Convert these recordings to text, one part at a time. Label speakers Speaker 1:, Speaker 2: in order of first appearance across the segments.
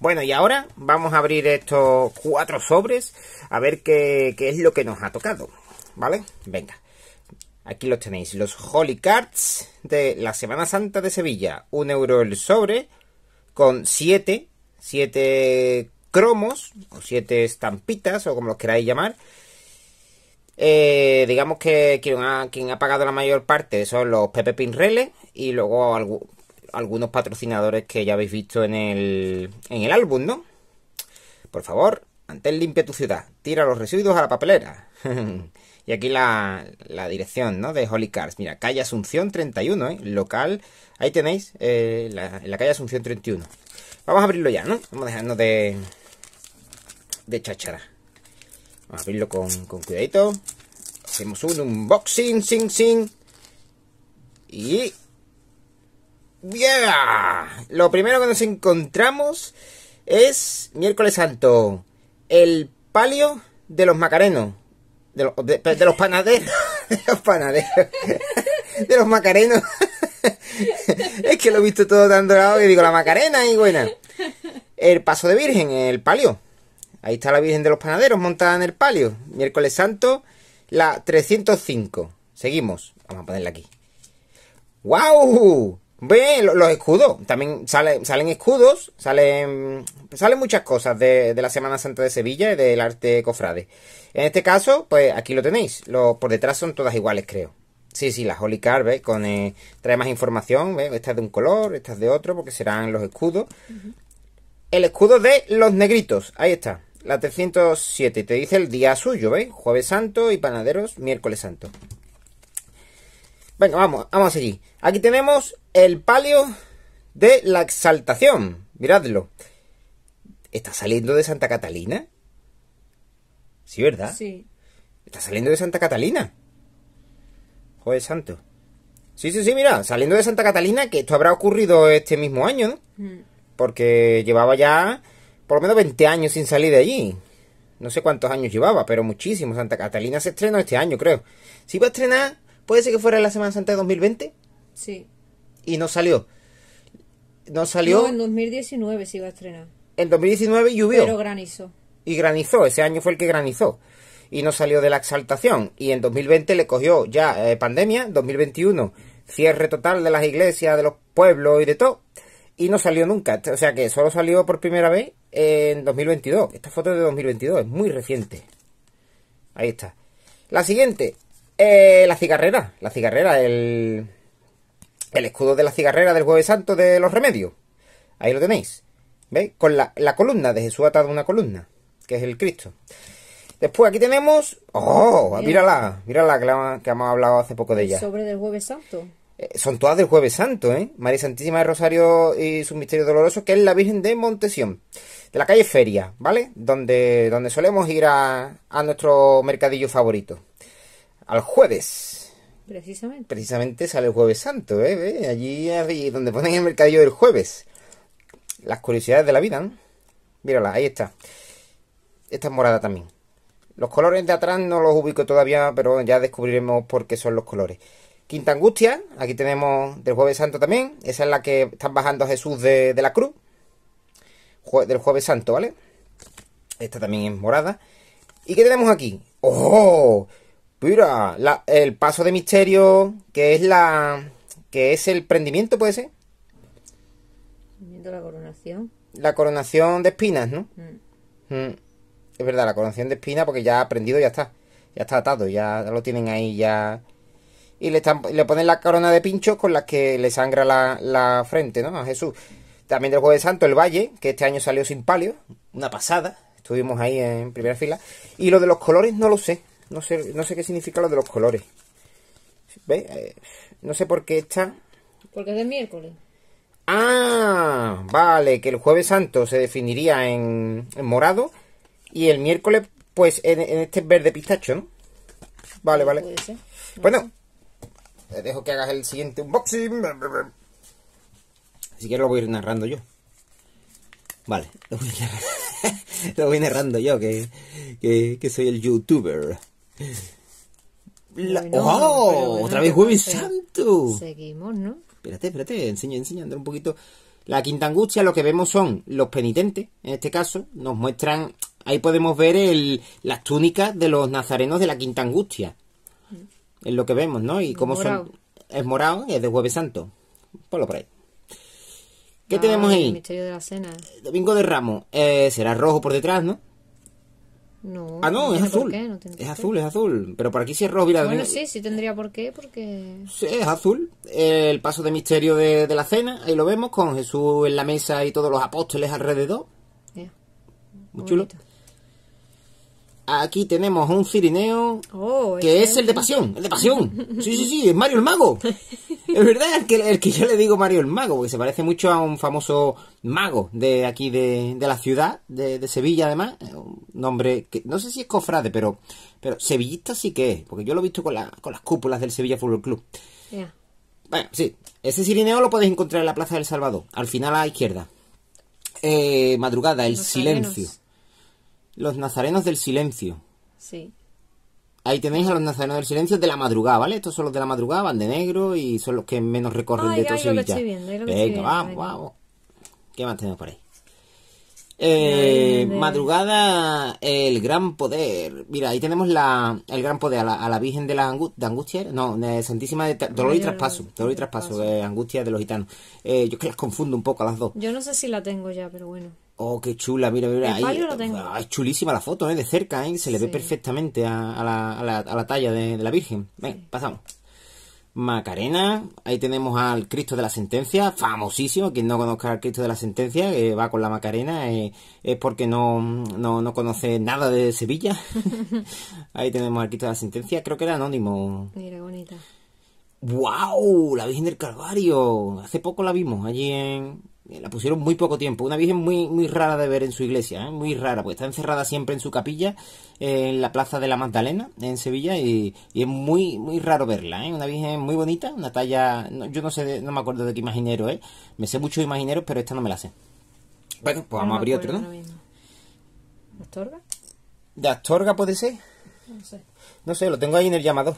Speaker 1: Bueno, y ahora vamos a abrir estos cuatro sobres a ver qué, es lo que nos ha tocado, ¿vale? Venga, aquí los tenéis, los Holy Cards de la Semana Santa de Sevilla. Un euro el sobre con siete, siete cromos o siete estampitas o como los queráis llamar. Eh, digamos que quien ha, pagado la mayor parte son los Pepe Pinrele y luego algún algunos patrocinadores que ya habéis visto en el, en el álbum, ¿no? Por favor, Antel limpia tu ciudad, tira los residuos a la papelera. y aquí la, dirección, ¿no? De Holy Cars. Mira, calle Asunción 31, ¿eh? Local. Ahí tenéis, eh, la, calle Asunción 31. Vamos a abrirlo ya, ¿no? Vamos a de, de chachara Vamos a abrirlo con, con cuidadito. Hacemos un unboxing, sin, sin. Y Yeah. Lo primero que nos encontramos es miércoles santo, el palio de los macarenos, de, los panaderos, de los panaderos, de los macarenos. es que lo he visto todo tan dorado y digo la macarena y buena. El paso de virgen, el palio. Ahí está la virgen de los panaderos montada en el palio. Miércoles santo, la 305. Seguimos. Vamos a ponerla aquí. ¡Wow! Ve los escudos, también salen escudos, salen, salen muchas cosas de, la Semana Santa de Sevilla y del arte cofrade. En este caso, pues aquí lo tenéis, lo, por detrás son todas iguales creo. Sí, sí, las Holy Car, ¿ves? Con, eh, trae más información, ¿ves? Esta de un color, estas de otro, porque serán los escudos. El escudo de los negritos, ahí está, la 307, te dice el día suyo, ¿ves? Jueves Santo y Panaderos, Miércoles Santo. Venga, vamos, vamos a seguir. Aquí tenemos el palio de la exaltación. Miradlo. ¿Está saliendo de Santa Catalina? Sí, ¿verdad? Sí. Está saliendo de Santa Catalina. Joder, santo. Sí, sí, sí, mira, saliendo de Santa Catalina, que esto habrá ocurrido este mismo año, mm. Porque llevaba ya por lo menos 20 años sin salir de allí. No sé cuántos años llevaba, pero muchísimo. Santa Catalina se estrenó este año, creo. Si va a estrenar, puede ser que fuera la Semana Santa de 2020. Sí y no salió. No salió. en 2019 se iba a estrenar. En 2019 llovió. Pero granizó. Y granizó, ese año fue el que granizó. Y no salió de la exaltación. Y en 2020 le cogió ya eh, pandemia, 2021 cierre total de las iglesias, de los pueblos y de todo. Y no salió nunca. O sea que solo salió por primera vez en 2022. Esta foto es de 2022, es muy reciente. Ahí está. La siguiente, eh, la cigarrera. La cigarrera, el, el escudo de la cigarrera del Jueves Santo de los Remedios. Ahí lo tenéis. ¿Veis? Con la, columna de Jesús atado una columna, que es el Cristo. Después aquí tenemos. ¡Oh! Mírala, mírala que, hemos hablado hace poco de ella. Sobre del Jueves Santo. Eh, son todas del Jueves Santo, ¿eh? María Santísima de Rosario y sus misterios dolorosos, que es la Virgen de Montesión, de la calle Feria, ¿vale? Donde, donde solemos ir a, a nuestro mercadillo favorito. Al jueves. Precisamente. Precisamente sale el jueves santo, ¿eh? Allí, es donde ponen el mercadillo del jueves. Las curiosidades de la vida, ¿no? Mírala, ahí está. Esta es morada también. Los colores de atrás no los ubico todavía, pero ya descubriremos por qué son los colores. Quinta Angustia, aquí tenemos del Jueves Santo también. Esa es la que están bajando a Jesús de, la cruz. del Jueves Santo, ¿vale? Esta también es morada. ¿Y qué tenemos aquí? ¡Oh! Pues mira, el paso de misterio, que es la. que es el prendimiento, puede ser. La coronación. La coronación de espinas, ¿no? Mm. Mm. Es verdad, la coronación de espinas, porque ya ha prendido, ya está. Ya está atado, ya lo tienen ahí, ya. Y le, ponen la corona de pinchos con las que le sangra la, la frente, ¿no? A Jesús. También del Jueves Santo, el Valle, que este año salió sin palio. Una pasada. Estuvimos ahí en primera fila. Y lo de los colores no lo sé. No sé, no sé qué significa lo de los colores. ¿Ves? Eh, no sé por qué está. Porque es de miércoles. Ah, vale, que el jueves santo se definiría en, morado y el miércoles, pues, en, este verde pistacho, ¿no? Vale, vale. bueno, te dejo que hagas el siguiente unboxing. Si quieres lo voy a ir narrando yo. Vale, lo voy, narrando, narrando yo, que soy el youtuber. ¡Oh! ¡Otra vez Jueves eh, Santo! Seguimos, ¿no? Espérate, espérate, enseño, un poquito. La quinta angustia, lo que vemos son los penitentes, en este caso, nos muestran, ahí podemos ver el, las túnicas de los nazarenos de la quinta angustia. Es lo que vemos, ¿no? Y cómo son. Es morado, es de Jueves Santo. Ponlo por ahí.
Speaker 2: ¿Qué ah, tenemos ahí?
Speaker 1: de Domingo de Ramos. Eh, será rojo por detrás, ¿no? No. Ah, no, es azul. es azul, es azul. Pero por aquí si es rojo. Mira, bueno, sí, sí tendría por qué, porque... Sí, es azul. El paso de misterio de, la cena, ahí lo vemos, con Jesús en la mesa y todos los apóstoles alrededor. Muy, chulo aquí tenemos un cirineo oh, que es el de pasión, el de pasión. Sí, sí, sí, es Mario el Mago. Es verdad, el que, el que yo le digo Mario el Mago, porque se parece mucho a un famoso mago de aquí de, la ciudad, de, Sevilla además. Un nombre que no sé si es cofrade, pero, pero sevillista sí que es, porque yo lo he visto con, la, con las cúpulas del Sevilla Fútbol Club. Bueno, sí, ese cirineo lo podéis encontrar en la Plaza del Salvador, al final a la izquierda. Eh, madrugada, el silencio. Los Nazarenos del Silencio. Sí. Ahí tenéis a los Nazarenos del Silencio de la madrugada, ¿vale? Estos son los de la madrugada, van de negro y son los que menos recorren de todo Sevilla. Venga, vamos, vamos. ¿Qué más tenemos por ahí? Eh, madrugada, el gran poder. Mira, ahí tenemos la, el gran poder a la, Virgen de la Angustia. No, Santísima de Dolor y Traspaso. Dolor y Traspaso, de Angustia de los Gitanos. Eh, yo que las confundo un poco a las dos. Yo no sé si la tengo ya, pero bueno. Oh, qué chula, mira, mira. Ahí, lo eh, ah, chulísima la foto, ¿eh? De cerca, ¿eh? Se le ve perfectamente a, la, talla de, la Virgen. Ven, pasamos. Macarena, ahí tenemos al Cristo de la Sentencia, famosísimo, quien no conozca al Cristo de la Sentencia, que va con la Macarena, eh, es porque no, no, no, conoce nada de Sevilla. ahí tenemos al Cristo de la Sentencia, creo que era anónimo. Mira, bonita. ¡Wow! La Virgen del Calvario, hace poco la vimos allí en, eh, la pusieron muy poco tiempo. Una virgen muy, muy rara de ver en su iglesia, ¿eh? muy rara, pues está encerrada siempre en su capilla, en la plaza de la Magdalena, en Sevilla, y, es muy, muy raro verla. ¿eh? Una virgen muy bonita, una talla. yo no sé, no me acuerdo de qué imaginero ¿eh? Me sé muchos imagineros, pero esta no me la sé. Bueno, pues vamos a abrir otro, ¿no? ¿De Astorga? ¿De Astorga puede ser? No sé. No sé, lo tengo ahí en el llamado.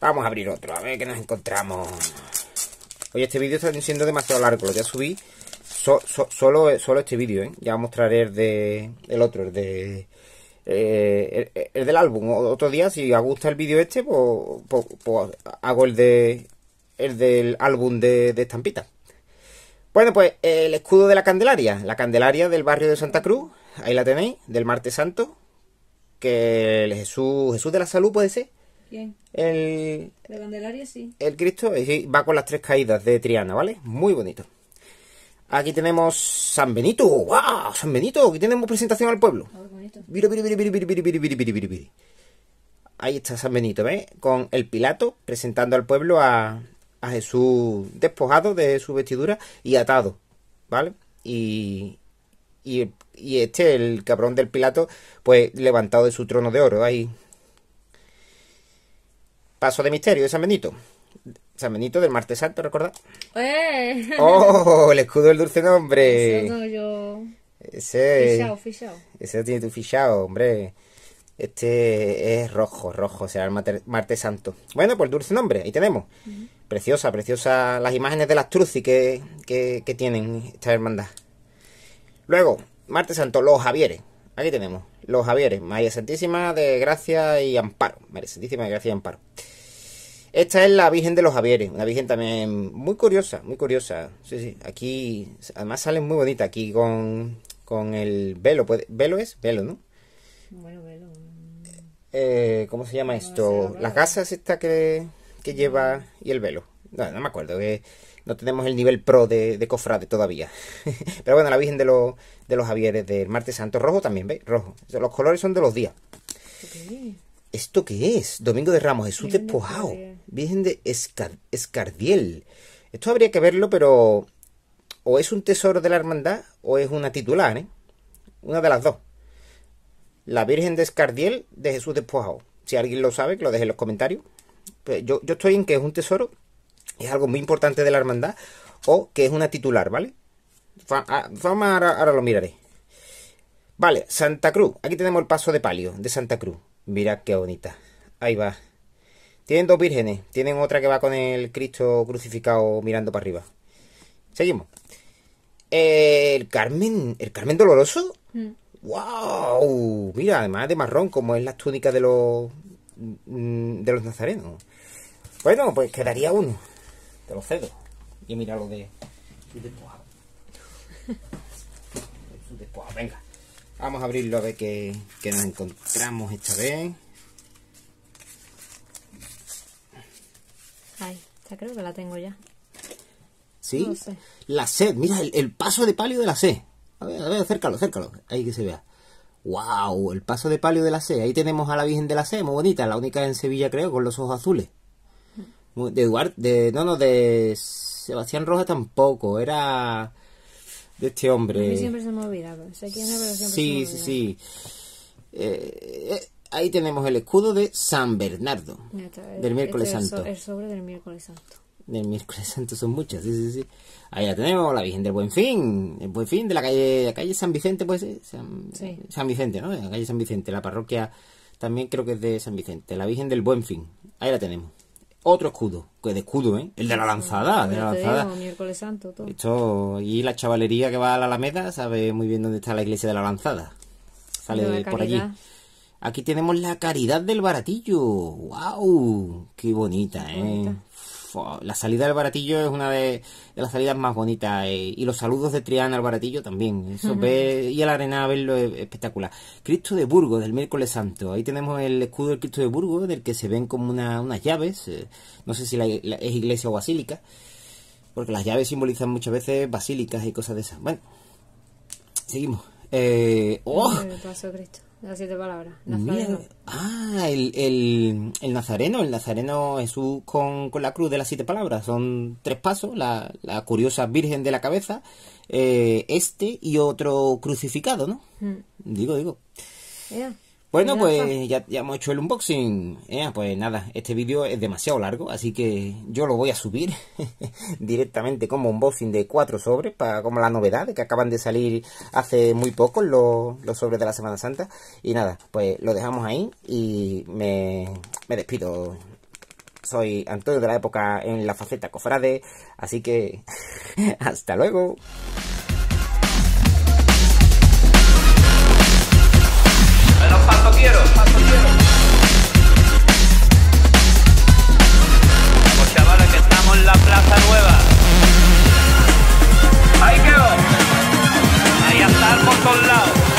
Speaker 1: Vamos a abrir otro, a ver qué nos encontramos. Hoy este vídeo está siendo demasiado largo, lo voy a solo, este vídeo, ¿eh? Ya mostraré el de... el otro, el de... Eh, del álbum. Otro día, si os gusta el vídeo este, pues, pues, pues hago el de el del álbum de, de Bueno, pues el escudo de la Candelaria, la Candelaria del barrio de Santa Cruz, ahí la tenéis, del martes santo, que el Jesús, Jesús de la Salud puede ser, el. El Cristo eh, va con las tres caídas de Triana, ¿vale? Muy bonito. Aquí tenemos San Benito. ¡Wow! San Benito, aquí tenemos presentación al pueblo. Ahí está San Benito, ¿ves? ¿eh? Con el Pilato presentando al pueblo a, Jesús despojado de su vestidura y atado, ¿vale? Y, y, y este, el cabrón del Pilato, pues levantado de su trono de oro, ahí Paso de misterio de San Benito. San Benito del Martes Santo, ¿recordad? ¡Eh! ¡Oh! El escudo del dulce nombre. Eso no, yo. Ese. Fichado, fichao. Ese tiene tu fichado, hombre. Este es rojo, rojo, será el Marte, Santo. Bueno, pues dulce nombre, ahí tenemos. Preciosa, preciosa las imágenes de las truci que, que, que tienen esta hermandad. Luego, Marte Santo, los Javieres. Aquí tenemos los Javieres, María Santísima de Gracia y Amparo. María Santísima de Gracia y Amparo. Esta es la Virgen de los Javieres, una Virgen también muy curiosa, muy curiosa. Sí, sí, aquí además sale muy bonita, aquí con, con el velo. ¿Velo es? Velo, ¿no? Bueno, velo. Mm. Eh, ¿Cómo se llama esto? Las gasas esta que, que lleva y el velo. No, no me acuerdo. Que, no tenemos el nivel pro de, cofrade todavía. Pero bueno, la Virgen de los, de los Javieres del Martes Santo rojo también, ¿veis? Rojo. Los colores son de los días. ¿Esto qué es? Domingo de Ramos, Jesús despojado. Virgen de Escardiel. Esto habría que verlo, pero o es un tesoro de la hermandad o es una titular, ¿eh? Una de las dos. La Virgen de Escardiel de Jesús despojado. Si alguien lo sabe, que lo deje en los comentarios. Pues yo, yo estoy en que es un tesoro es algo muy importante de la hermandad o que es una titular, ¿vale? Ah, vamos, ahora, lo miraré. Vale, Santa Cruz. Aquí tenemos el paso de palio de Santa Cruz. Mira qué bonita. Ahí va. Tienen dos vírgenes. Tienen otra que va con el Cristo crucificado mirando para arriba. Seguimos. El Carmen. El Carmen doloroso. ¡Wow! Mm. Mira, además de marrón, como es la túnica de los. Mm, de los nazarenos. Bueno, pues quedaría uno. Te lo cedo. Y mira lo de. Su venga. Vamos a abrirlo a ver qué, nos encontramos esta vez. Ay, ya creo que la tengo ya. ¿Sí? La sed, mira el, paso de palio de la sed. A ver, a ver, acércalo, acércalo. Ahí que se vea. ¡Wow! El paso de palio de la sed. Ahí tenemos a la Virgen de la C muy bonita, la única en Sevilla creo, con los ojos azules de Eduardo, de, no, no, de Sebastián Rojas tampoco, era de este hombre. siempre se me ha olvidado Sí, sí, sí. Eh, eh, ahí tenemos el escudo de San Bernardo, eh, del miércoles este santo. El, sobre del miércoles santo. Del miércoles santo son muchas, sí, sí, sí. Ahí la tenemos, la Virgen del Buen Fin, el Buen Fin de la calle, calle San Vicente, pues, San, San Vicente, ¿no? La calle San Vicente, la parroquia también creo que es de San Vicente, la Virgen del Buen Fin, ahí la tenemos otro escudo, que de escudo, ¿eh? El de la lanzada, de la lanzada. miércoles santo, todo. Esto, y la chavalería que va a la Alameda sabe muy bien dónde está la iglesia de la lanzada. Sale por allí. Aquí tenemos la caridad del baratillo. ¡Wow! ¡Qué bonita, eh! la salida del baratillo es una de, las salidas más bonitas. Eh, y los saludos de Triana al baratillo también. Eso ve, y a la arena a verlo es espectacular. Cristo de Burgos, del miércoles santo. Ahí tenemos el escudo del Cristo de Burgos, el que se ven como unas llaves. Eh, no sé si es iglesia o basílica. Porque las llaves simbolizan muchas veces basílicas y cosas de esas. Bueno, seguimos. Eh, oh. Cristo las siete palabras. Ah, el, nazareno, el nazareno Jesús con, con, la cruz de las siete palabras. Son tres pasos, la, la curiosa Virgen de la cabeza, eh, este y otro crucificado, ¿no? Mm. Digo, digo. Bueno, pues ya, ya, hemos hecho el unboxing. Eh, pues nada, este vídeo es demasiado largo, así que yo lo voy a subir directamente como unboxing de cuatro sobres, para como la novedad de que acaban de salir hace muy poco los, sobres de la Semana Santa. Y nada, pues lo dejamos ahí y me, me despido. Soy Antonio de la época en la faceta cofrade, así que hasta luego. Los patos quiero. Pasto quiero. chavales que estamos en la Plaza Nueva. Ahí quedó. Ahí hasta por todos lados.